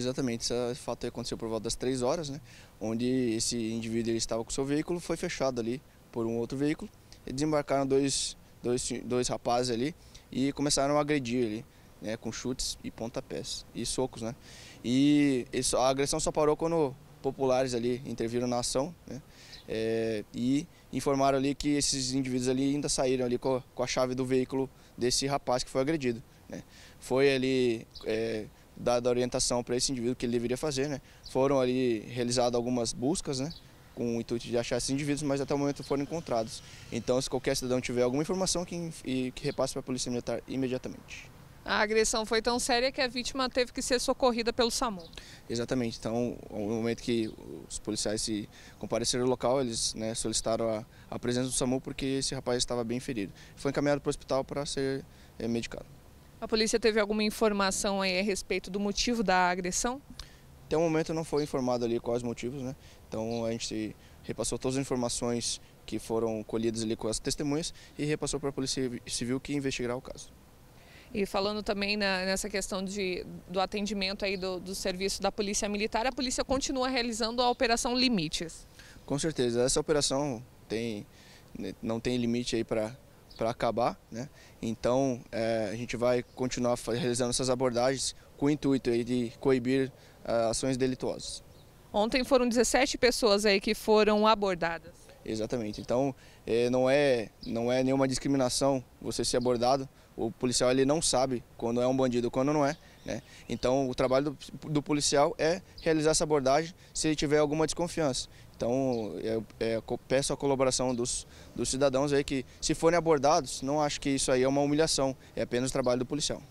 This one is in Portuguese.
Exatamente, esse fato aconteceu por volta das 3 horas, né? onde esse indivíduo ele estava com seu veículo, foi fechado ali por um outro veículo, e desembarcaram dois, dois, dois rapazes ali e começaram a agredir ali, né? com chutes e pontapés e socos. Né? E a agressão só parou quando populares ali interviram na ação né? É, e informaram ali que esses indivíduos ali ainda saíram ali com a, com a chave do veículo desse rapaz que foi agredido. Né? Foi ali... É, dada a orientação para esse indivíduo que ele deveria fazer. Né? Foram ali realizadas algumas buscas, né? com o intuito de achar esses indivíduos, mas até o momento foram encontrados. Então, se qualquer cidadão tiver alguma informação, que, que repasse para a Polícia Militar imediatamente. A agressão foi tão séria que a vítima teve que ser socorrida pelo SAMU. Exatamente. Então, no momento que os policiais se compareceram ao local, eles né, solicitaram a, a presença do SAMU porque esse rapaz estava bem ferido. Foi encaminhado para o hospital para ser é, medicado. A polícia teve alguma informação aí a respeito do motivo da agressão? Até o momento não foi informado ali quais motivos, né? Então a gente repassou todas as informações que foram colhidas ali com as testemunhas e repassou para a Polícia Civil que investigará o caso. E falando também na, nessa questão de, do atendimento aí do, do serviço da Polícia Militar, a polícia continua realizando a Operação Limites. Com certeza, essa operação tem, né, não tem limite aí para para acabar. Né? Então, é, a gente vai continuar realizando essas abordagens com o intuito de coibir é, ações delituosas. Ontem foram 17 pessoas aí que foram abordadas. Exatamente. Então, é, não é não é nenhuma discriminação você ser abordado. O policial ele não sabe quando é um bandido, quando não é. Né? Então, o trabalho do, do, policial é realizar essa abordagem se ele tiver alguma desconfiança. Então, eu, eu é, peço a colaboração dos, dos cidadãos aí que, se forem abordados, não acho que isso aí é uma humilhação, é apenas o trabalho do policial.